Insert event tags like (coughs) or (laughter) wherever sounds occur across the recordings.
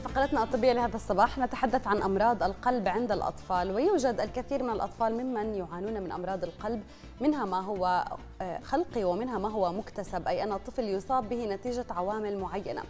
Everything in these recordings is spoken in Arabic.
في فقرتنا الطبية لهذا الصباح نتحدث عن أمراض القلب عند الأطفال ويوجد الكثير من الأطفال ممن يعانون من أمراض القلب منها ما هو آه، خلقي ومنها ما هو مكتسب أي أن الطفل يصاب به نتيجة عوامل معينة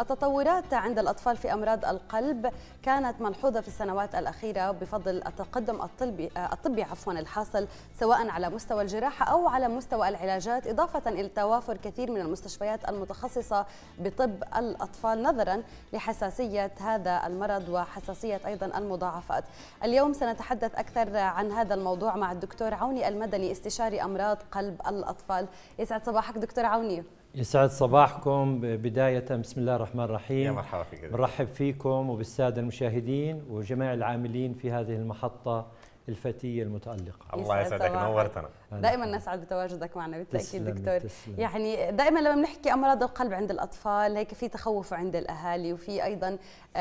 التطورات عند الأطفال في أمراض القلب كانت ملحوظة في السنوات الأخيرة بفضل التقدم الطبي, الطبي عفوا الحاصل سواء على مستوى الجراحة أو على مستوى العلاجات إضافة إلى توافر كثير من المستشفيات المتخصصة بطب الأطفال نظرا لحساسية هذا المرض وحساسية أيضا المضاعفات اليوم سنتحدث أكثر عن هذا الموضوع مع الدكتور عوني المدني استشاري أمراض قلب الأطفال يسعد صباحك دكتور عوني يسعد صباحكم بداية بسم الله الرحمن الرحيم يا مرحبا فيك بنرحب فيكم وبالسادة المشاهدين وجميع العاملين في هذه المحطة الفتيه المتالقه الله يسعدك نورتنا دائما نسعد بتواجدك معنا بالتاكيد دكتور تسلم. يعني دائما لما بنحكي امراض القلب عند الاطفال هيك في تخوف عند الاهالي وفي ايضا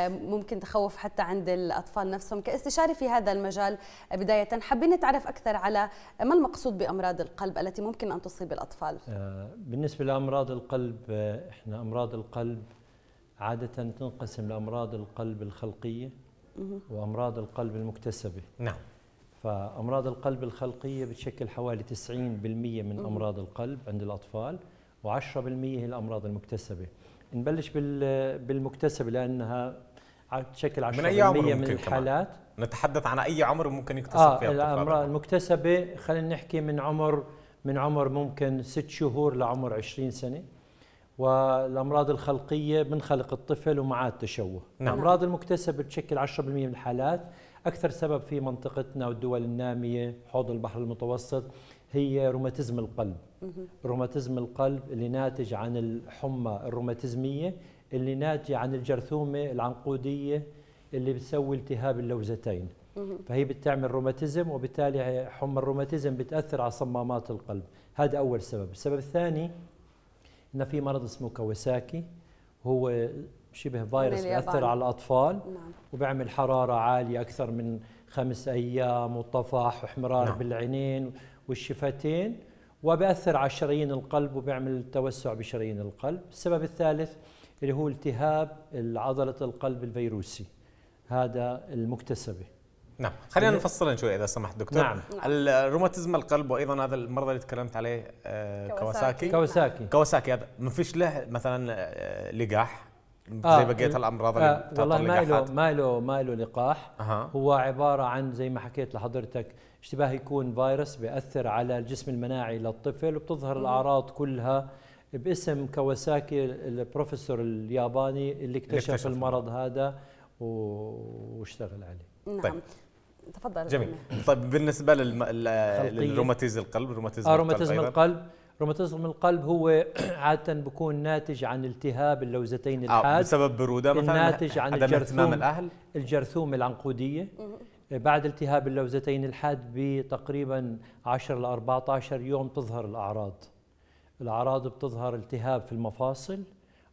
ممكن تخوف حتى عند الاطفال نفسهم كاستشاري في هذا المجال بدايه حابين نتعرف اكثر على ما المقصود بامراض القلب التي ممكن ان تصيب الاطفال آه، بالنسبه لامراض القلب آه، احنا امراض القلب عاده تنقسم لامراض القلب الخلقيه وامراض القلب المكتسبه نعم فامراض القلب الخلقيه بتشكل حوالي 90% من امراض القلب عند الاطفال و10% هي الامراض المكتسبه نبلش بالمكتسبه لانها تشكل 10% من, أي عمر من الحالات كمان. نتحدث عن اي عمر ممكن يكتسب آه فيها الامراض المكتسبه خلينا نحكي من عمر من عمر ممكن ست شهور لعمر 20 سنه والامراض الخلقيه بنخلق الطفل ومعاه التشوه نعم. الامراض المكتسبه بتشكل 10% من الحالات أكثر سبب في منطقتنا والدول النامية حوض البحر المتوسط هي روماتيزم القلب روماتيزم القلب اللي ناتج عن الحمى الروماتيزمية اللي ناتجة عن الجرثومة العنقودية اللي بتسوي التهاب اللوزتين فهي بتعمل روماتيزم وبالتالي حمى الروماتيزم بتأثر على صمامات القلب هذا أول سبب السبب الثاني إن في مرض اسمه كواساكي هو شبه فيروس بيأثر على الأطفال نعم. وبيعمل حرارة عالية أكثر من خمس أيام وطفح وحمرار نعم. بالعينين والشفتين وبأثر على شرايين القلب وبيعمل توسع بشرايين القلب السبب الثالث اللي هو التهاب عضلة القلب الفيروسي هذا المكتسبة نعم خلينا إيه؟ نفصلها شوي اذا سمحت دكتور نعم الروماتيزم القلب وايضا هذا المرض اللي تكلمت عليه آه، كواساكي كواساكي كواساكي هذا ما فيش له مثلا آه، لقاح آه زي بقيه الامراض آه، اللي والله ما له ما له ما له لقاح أه. هو عباره عن زي ما حكيت لحضرتك اشتباه يكون فيروس بياثر على الجسم المناعي للطفل وبتظهر الاعراض كلها باسم كواساكي البروفيسور الياباني اللي اكتشف, اللي اكتشف المرض هذا واشتغل عليه نعم طيب. تفضل جميل طيب بالنسبه للروماتيز القلب روماتيزم آه روماتيزم القلب روماتيزم القلب هو (clears throat) عادة بكون ناتج عن التهاب اللوزتين آه، الحاد بسبب برودة مثلا ناتج عن عدم الجرثوم الأهل الجرثوم العنقودية آه، بعد التهاب اللوزتين الحاد بتقريبا 10 ل 14 يوم تظهر الأعراض الأعراض بتظهر التهاب في المفاصل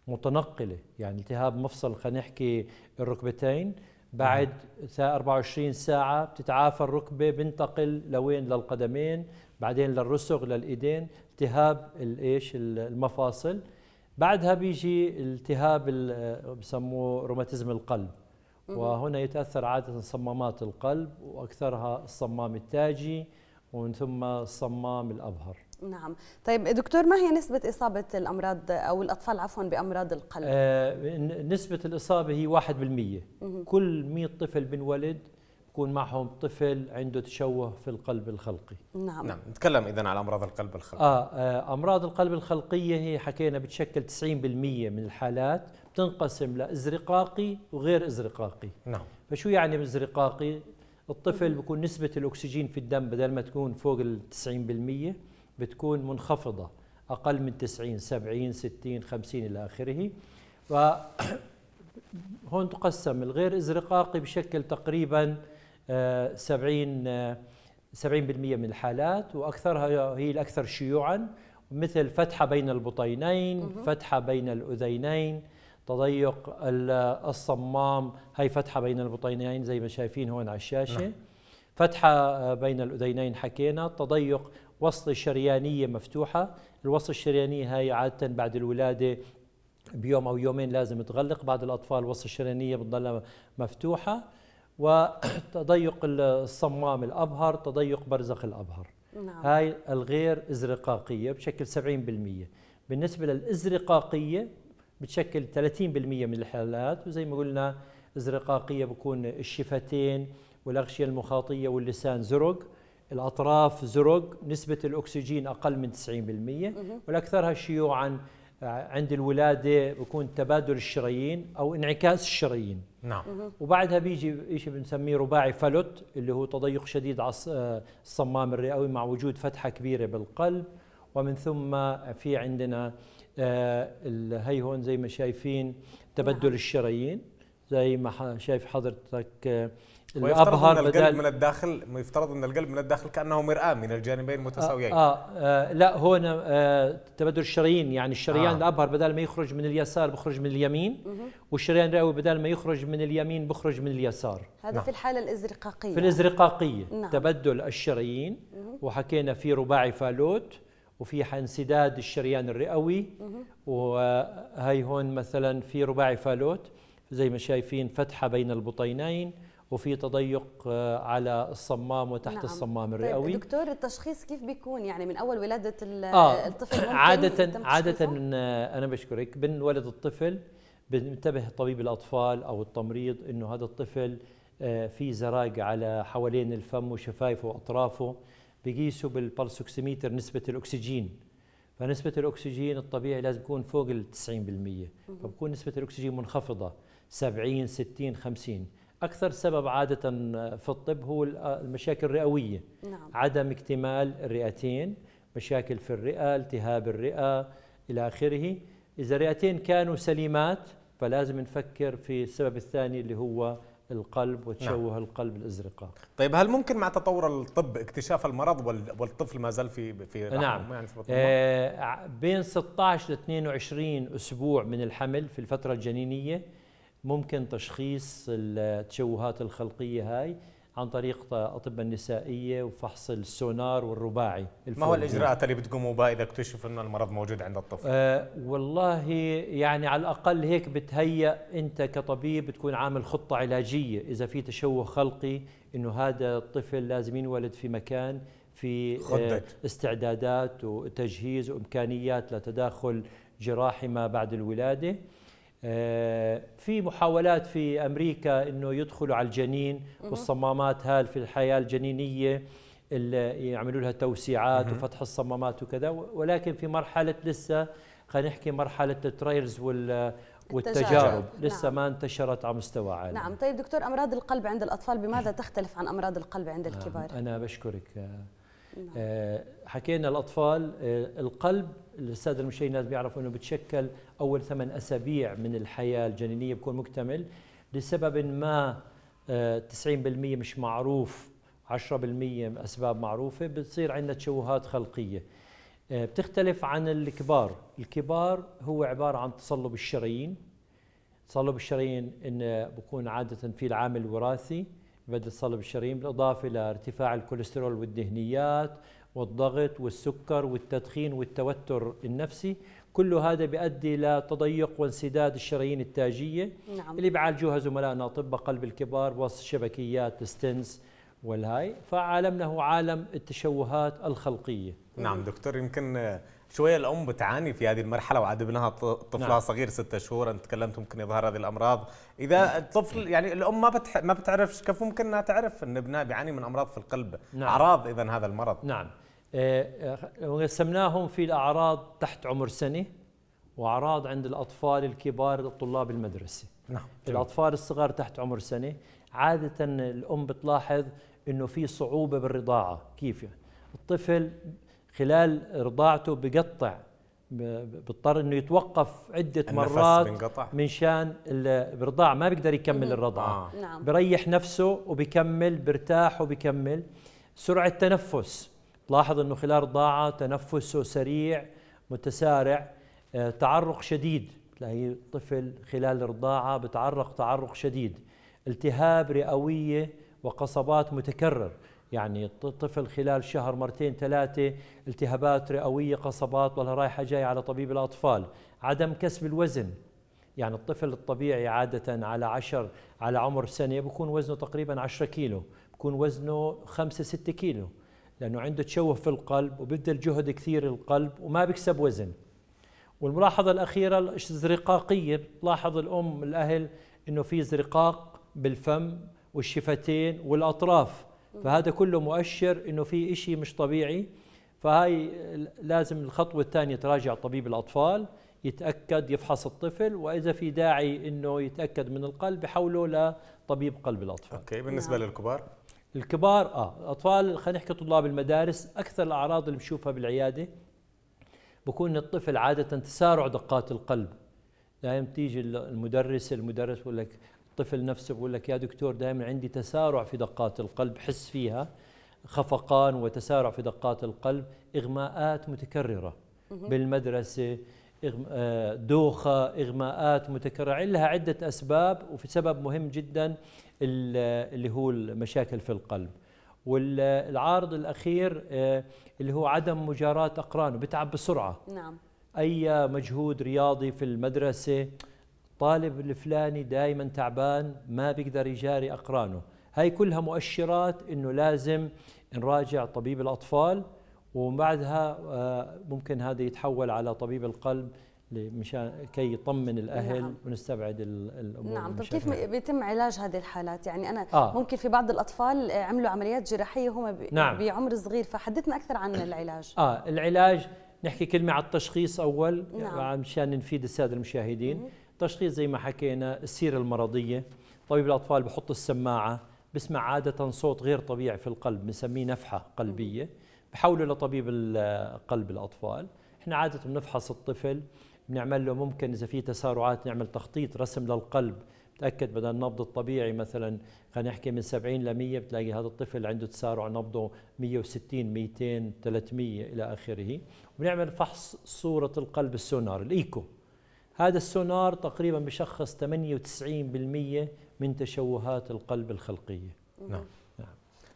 متنقلة يعني التهاب مفصل خلينا نحكي الركبتين بعد 24 ساعة بتتعافى الركبة بنتقل لوين للقدمين بعدين للرسغ للإيدين التهاب الايش المفاصل بعدها بيجي التهاب بسموه روماتيزم القلب وهنا يتاثر عاده صمامات القلب واكثرها الصمام التاجي ومن ثم الصمام الابهر نعم طيب دكتور ما هي نسبة إصابة الأمراض أو الأطفال عفوا بأمراض القلب؟ آه نسبة الإصابة هي 1% كل 100 طفل بنولد يكون معهم طفل عنده تشوه في القلب الخلقي نعم نعم نتكلم اذا على امراض القلب الخلقي آه،, اه امراض القلب الخلقيه هي حكينا بتشكل 90% من الحالات بتنقسم لازرقاقي وغير ازرقاقي نعم فشو يعني بالازرقاقي الطفل بكون نسبه الاكسجين في الدم بدل ما تكون فوق ال 90% بتكون منخفضه اقل من 90 70 60 50 الى اخره و (coughs) هون تقسم الغير ازرقاقي بشكل تقريبا 70 70% من الحالات واكثرها هي الاكثر شيوعا مثل فتحه بين البطينين، فتحه بين الاذينين، تضيق الصمام، هي فتحه بين البطينين زي ما شايفين هون على الشاشه. نعم. فتحه آه، بين الاذينين حكينا، تضيق وسط الشريانيه مفتوحه، الوسط الشريانيه هي عاده بعد الولاده بيوم او يومين لازم تغلق، بعض الاطفال وسط الشريانيه بتضلها مفتوحه. وتضيق الصمام الأبهر تضيق برزخ الأبهر نعم. هاي الغير إزرقاقية بشكل 70% بالنسبة للإزرقاقية بتشكل 30% من الحالات وزي ما قلنا إزرقاقية بكون الشفتين والأغشية المخاطية واللسان زرق الأطراف زرق نسبة الأكسجين أقل من 90% والأكثرها شيوعا عند الولادة بكون تبادل الشرايين أو انعكاس الشرايين نعم وبعدها بيجي شيء بنسميه رباعي فلوت اللي هو تضيق شديد على الصمام الرئوي مع وجود فتحه كبيره بالقلب ومن ثم في عندنا آه، هي هون زي ما شايفين تبدل نعم. الشرايين زي ما شايف حضرتك آه، الابهر ان القلب من الداخل يفترض ان القلب من الداخل كانه مراه من الجانبين متساويين آه, آه, آه لا هون آه تبادل الشرايين يعني الشريان آه. الابهر بدل ما يخرج من اليسار بخرج من اليمين والشريان الرئوي بدل ما يخرج من اليمين بخرج من اليسار هذا نعم. في الحاله الازرقاقيه في الازرقاقيه نعم. تبدل الشرايين وحكينا في رباعي فالوت وفي انسداد الشريان الرئوي وهي هون مثلا في رباعي فالوت زي ما شايفين فتحه بين البطينين وفي تضيق آه، على الصمام وتحت نعم. الصمام طيب، الرئوي طيب دكتور التشخيص كيف بيكون يعني من اول ولاده آه، الطفل آه. عاده عاده انا بشكرك بنولد الطفل بنتبه طبيب الاطفال او التمريض انه هذا الطفل آه، في زراق على حوالين الفم وشفايفه واطرافه بقيسوا بالبلسوكسيمتر نسبه الاكسجين فنسبه الاكسجين الطبيعي لازم يكون فوق ال 90% فبكون نسبه الاكسجين منخفضه 70 60 50 أكثر سبب عادة في الطب هو المشاكل الرئوية نعم. عدم اكتمال الرئتين مشاكل في الرئة التهاب الرئة إلى آخره إذا الرئتين كانوا سليمات فلازم نفكر في السبب الثاني اللي هو القلب وتشوه نعم. القلب الازرقاء طيب هل ممكن مع تطور الطب اكتشاف المرض والطفل ما زال في في نعم يعني في آه بين 16 ل 22 اسبوع من الحمل في الفتره الجنينيه ممكن تشخيص التشوهات الخلقيه هاي عن طريق اطباء النسائيه وفحص السونار والرباعي الفوري. ما هو الاجراءات اللي بتقوموا بها اذا اكتشف انه المرض موجود عند الطفل؟ أه والله يعني على الاقل هيك بتهيأ انت كطبيب بتكون عامل خطه علاجيه اذا في تشوه خلقي انه هذا الطفل لازم ينولد في مكان في آه، خدت. استعدادات وتجهيز وامكانيات لتداخل جراحي ما بعد الولاده آه، في محاولات في امريكا انه يدخلوا على الجنين والصمامات هال في الحياه الجنينيه اللي يعملوا لها توسيعات وفتح الصمامات وكذا ولكن في مرحله لسه خلينا نحكي مرحله الترايلز وال والتجارب نعم. لسه ما انتشرت على مستوى عالي نعم طيب دكتور امراض القلب عند الاطفال بماذا تختلف عن امراض القلب عند آه، الكبار انا بشكرك آه، نعم. آه، حكينا الأطفال آه، القلب السادة المشاهدين بيعرفوا أنه بتشكل أول ثمان أسابيع من الحياة الجنينية بكون مكتمل لسبب ما 90% آه، مش معروف 10% أسباب معروفة بتصير عندنا تشوهات خلقية بتختلف عن الكبار الكبار هو عبارة عن تصلب الشرايين تصلب الشرايين إنه بكون عادة في العامل الوراثي بدل صلب الشرايين بالإضافة الى ارتفاع الكوليسترول والدهنيات والضغط والسكر والتدخين والتوتر النفسي كل هذا بيؤدي لتضيق وانسداد الشرايين التاجية نعم. اللي بيعالجوها زملائنا أطباء قلب الكبار وسط شبكيات الستنس والهاي فعالمنا هو عالم التشوهات الخلقية نعم دكتور يمكن شويه الام بتعاني في هذه المرحله وعاد ابنها طفلها نعم. صغير ستة شهور انت تكلمت ممكن يظهر هذه الامراض اذا الطفل يعني الام ما بتح ما بتعرفش كيف ممكن انها تعرف ان ابنها بيعاني من امراض في القلب نعم. اعراض اذا هذا المرض نعم قسمناهم آه، آه، في الاعراض تحت عمر سنه واعراض عند الاطفال الكبار الطلاب المدرسه نعم الاطفال الصغار تحت عمر سنه عاده الام بتلاحظ انه في صعوبه بالرضاعه كيف يعني الطفل خلال رضاعته بقطع بيضطر انه يتوقف عده مرات من شان الرضاع ما بيقدر يكمل الرضاعه آه. نعم. بريح نفسه وبكمل برتاح وبكمل سرعه تنفس تلاحظ انه خلال رضاعه تنفسه سريع متسارع آه، تعرق شديد تلاقي طفل خلال الرضاعه بتعرق تعرق شديد التهاب رئويه وقصبات متكرر يعني طفل خلال شهر مرتين ثلاثة التهابات رئوية قصبات ولا رايحة جاي على طبيب الأطفال عدم كسب الوزن يعني الطفل الطبيعي عادة على عشر على عمر سنة بكون وزنه تقريبا 10 كيلو بكون وزنه 5 6 كيلو لأنه عنده تشوه في القلب وبذل جهد كثير القلب وما بيكسب وزن والملاحظة الأخيرة الزرقاقية بتلاحظ الأم الأهل أنه في ازرقاق بالفم والشفتين والأطراف فهذا كله مؤشر انه في شيء مش طبيعي فهي لازم الخطوه الثانيه تراجع طبيب الاطفال يتاكد يفحص الطفل واذا في داعي انه يتاكد من القلب يحوله لطبيب قلب الاطفال اوكي بالنسبه نعم. للكبار الكبار اه الاطفال خلينا نحكي طلاب المدارس اكثر الاعراض اللي بشوفها بالعياده بكون الطفل عاده تسارع دقات القلب دائما تيجي المدرس المدرس يقول لك الطفل نفسه بقول لك يا دكتور دائما عندي تسارع في دقات القلب حس فيها خفقان وتسارع في دقات القلب إغماءات متكررة بالمدرسة آه، دوخة إغماءات متكررة لها عدة أسباب وفي سبب مهم جدا اللي هو المشاكل في القلب والعارض الأخير آه، اللي هو عدم مجاراة أقرانه بتعب بسرعة نعم أي مجهود رياضي في المدرسة الطالب الفلاني دائما تعبان ما بيقدر يجاري أقرانه هاي كلها مؤشرات أنه لازم نراجع طبيب الأطفال وبعدها آه، ممكن هذا يتحول على طبيب القلب مشان كي يطمن الاهل نعم. ونستبعد الامور نعم طيب كيف بيتم علاج هذه الحالات يعني انا آه. ممكن في بعض الاطفال عملوا عمليات جراحيه هم نعم. بعمر صغير فحدثنا اكثر عن (coughs) العلاج اه العلاج نحكي كلمه على التشخيص اول نعم. مشان نفيد الساده المشاهدين مم. تشخيص زي ما حكينا السيرة المرضية طبيب الأطفال بحط السماعة بسمع عادة صوت غير طبيعي في القلب بنسميه نفحة قلبية بحوله لطبيب قلب الأطفال احنا عادة بنفحص الطفل بنعمل له ممكن إذا في تسارعات نعمل تخطيط رسم للقلب بتاكد بدل النبض الطبيعي مثلا خلينا نحكي من 70 ل 100 بتلاقي هذا الطفل عنده تسارع نبضه 160 200 300 الى اخره وبنعمل فحص صوره القلب السونار الايكو هذا السونار تقريبا بشخص 98% من تشوهات القلب الخلقيه نعم, نعم.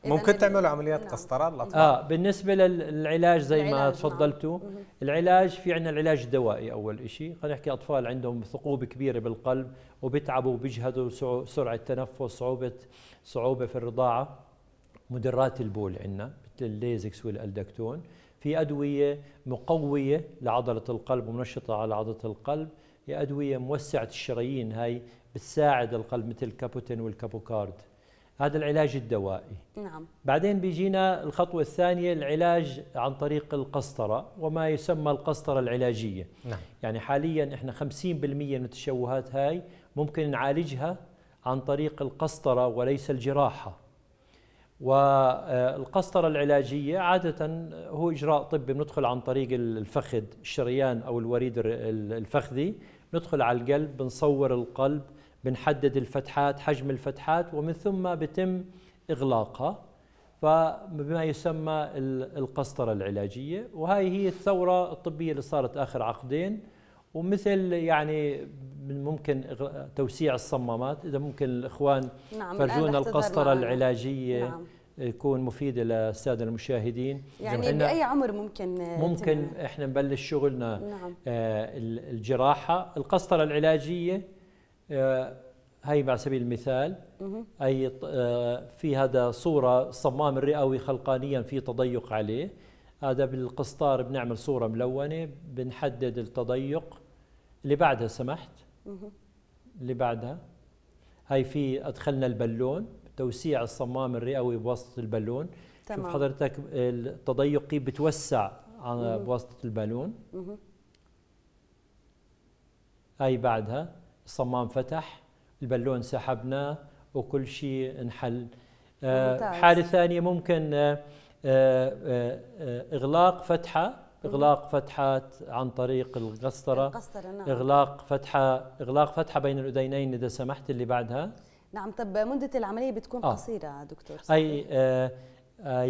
ممكن تعملوا عمليات نعم. قسطره للاطفال اه بالنسبه للعلاج زي العلاج ما نعم. تفضلتوا نعم. العلاج في عندنا العلاج الدوائي اول شيء خلينا نحكي اطفال عندهم ثقوب كبيره بالقلب وبتعبوا وبيجهدوا سرعه تنفس صعوبه صعوبه في الرضاعه مدرات البول عندنا مثل الليزكس والالدكتون في ادويه مقويه لعضله القلب ومنشطه على عضله القلب هي أدوية موسعة الشرايين هاي بتساعد القلب مثل الكابوتين والكابوكارد هذا العلاج الدوائي نعم بعدين بيجينا الخطوة الثانية العلاج عن طريق القسطرة وما يسمى القسطرة العلاجية نعم. يعني حاليا احنا 50% من التشوهات هاي ممكن نعالجها عن طريق القسطرة وليس الجراحة والقسطرة آه، العلاجية عادة هو إجراء طبي بندخل عن طريق الفخذ الشريان أو الوريد الفخذي ندخل على القلب بنصور القلب بنحدد الفتحات حجم الفتحات ومن ثم بتم إغلاقها فبما يسمى القسطرة العلاجية وهي هي الثورة الطبية اللي صارت آخر عقدين ومثل يعني ممكن توسيع الصمامات إذا ممكن الإخوان نعم فرجونا القسطرة العلاجية نعم. يكون مفيده للساده المشاهدين يعني باي عمر ممكن ممكن احنا نبلش شغلنا نعم. آه الجراحه القسطره العلاجيه آه هي على سبيل المثال اي آه في هذا صوره الصمام الرئوي خلقانيا في تضيق عليه هذا بالقسطار بنعمل صوره ملونه بنحدد التضيق اللي بعدها سمحت اللي بعدها هي في ادخلنا البالون توسيع الصمام الرئوي بواسطه البالون تمام. شوف حضرتك التضيق بتوسع بواسطه البالون هاي بعدها الصمام فتح البالون سحبناه وكل شيء انحل آه حاله ثانيه ممكن آه آه, آه، اغلاق فتحه اغلاق فتحات عن طريق القسطره القسطره نعم اغلاق فتحه اغلاق فتحه بين الاذينين اذا سمحت اللي بعدها نعم طب مدة العملية بتكون آه. قصيرة دكتور صحيح. آه، أي آه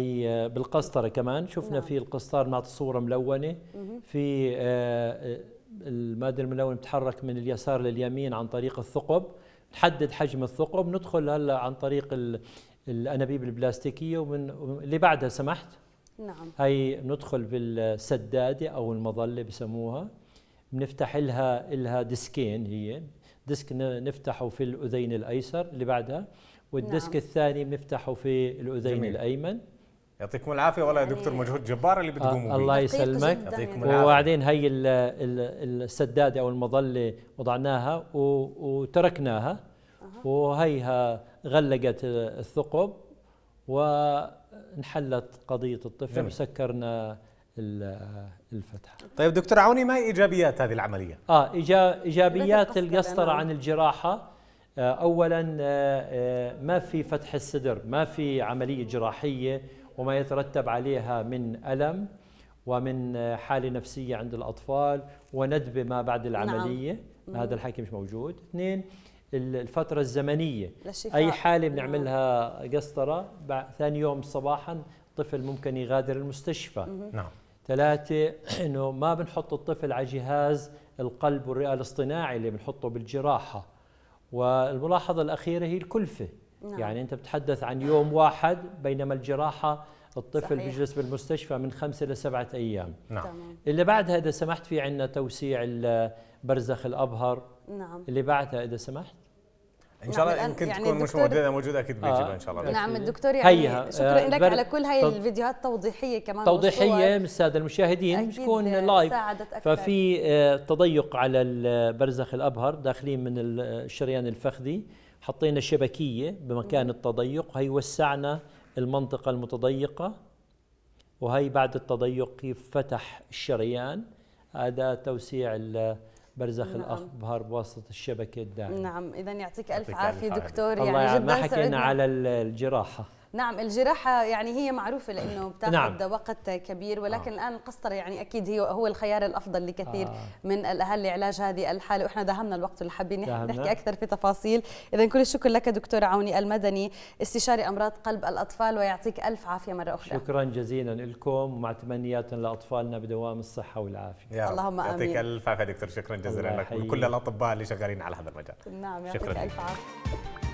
أي بالقسطرة كمان شفنا نعم. في القسطار معطي صورة ملونة مه. في آه المادة الملونة بتحرك من اليسار لليمين عن طريق الثقب نحدد حجم الثقب ندخل هلا عن طريق الانابيب البلاستيكيه ومن اللي بعدها سمحت نعم هي ندخل بالسداده او المظله بسموها بنفتح لها لها ديسكين هي ديسك نفتحه في الاذين الايسر اللي بعدها والديسك نعم. الثاني بنفتحه في الاذين جميل. الايمن يعطيكم العافيه والله يا دكتور يعني مجهود جبار اللي بتقوموا به آه، الله يسلمك يعطيكم يعني العافيه وبعدين هي السداده او المظله وضعناها وتركناها وهيها غلقت الثقب وانحلت قضيه الطفل وسكرنا الفتحه. طيب دكتور عوني ما ايجابيات هذه العمليه؟ اه ايجابيات القسطره عن الجراحه آه، اولا آه، آه، ما في فتح الصدر، ما في عمليه جراحيه وما يترتب عليها من الم ومن حاله نفسيه عند الاطفال وندبه ما بعد نعم. العمليه، نعم. هذا الحكي مش موجود. اثنين الفترة الزمنية للشفاء. أي حالة بنعملها نعم. قسطرة ثاني يوم صباحا طفل ممكن يغادر المستشفى نعم ثلاثة انه ما بنحط الطفل على جهاز القلب والرئة الاصطناعي اللي بنحطه بالجراحة والملاحظة الأخيرة هي الكلفة نعم. يعني أنت بتحدث عن يوم واحد بينما الجراحة الطفل صحيح. بيجلس بالمستشفى من خمسة لسبعة أيام نعم. اللي بعدها إذا سمحت في عندنا توسيع برزخ الأبهر نعم. اللي بعدها إذا سمحت ان شاء الله يعني يمكن يعني تكون مش موجوده موجوده اكيد بيجيبها آه ان شاء الله نعم, نعم. الدكتور يعني هيها. شكرا لك آه، على كل هاي الفيديوهات التوضيحيه كمان توضيحيه من الساده المشاهدين تكون لايف ففي آه، تضيق على البرزخ الابهر داخلين من الشريان الفخذي حطينا شبكيه بمكان التضيق هي وسعنا المنطقه المتضيقه وهي بعد التضيق كيف فتح الشريان هذا توسيع برزخ نعم. الاخبار بواسطه الشبكه الداعمه نعم اذا يعطيك الف عافيه دكتور يعني الله جدا ما حكينا سعدنا. على الجراحه نعم الجراحة يعني هي معروفة لأنه (coughs) بتاخذ نعم. وقت كبير ولكن آه. الآن القسطرة يعني أكيد هي هو الخيار الأفضل لكثير آه. من الأهل لعلاج هذه الحالة وإحنا داهمنا الوقت اللي حابين نحكي أكثر في تفاصيل إذا كل الشكر لك دكتور عوني المدني استشاري أمراض قلب الأطفال ويعطيك ألف عافية مرة أخرى شكرا جزيلا لكم مع تمنيات لأطفالنا بدوام الصحة والعافية يا اللهم آمين يعطيك ألف عافية دكتور شكرا جزيلا لك ولكل الأطباء اللي شغالين على هذا المجال نعم يعطيك ألف عافية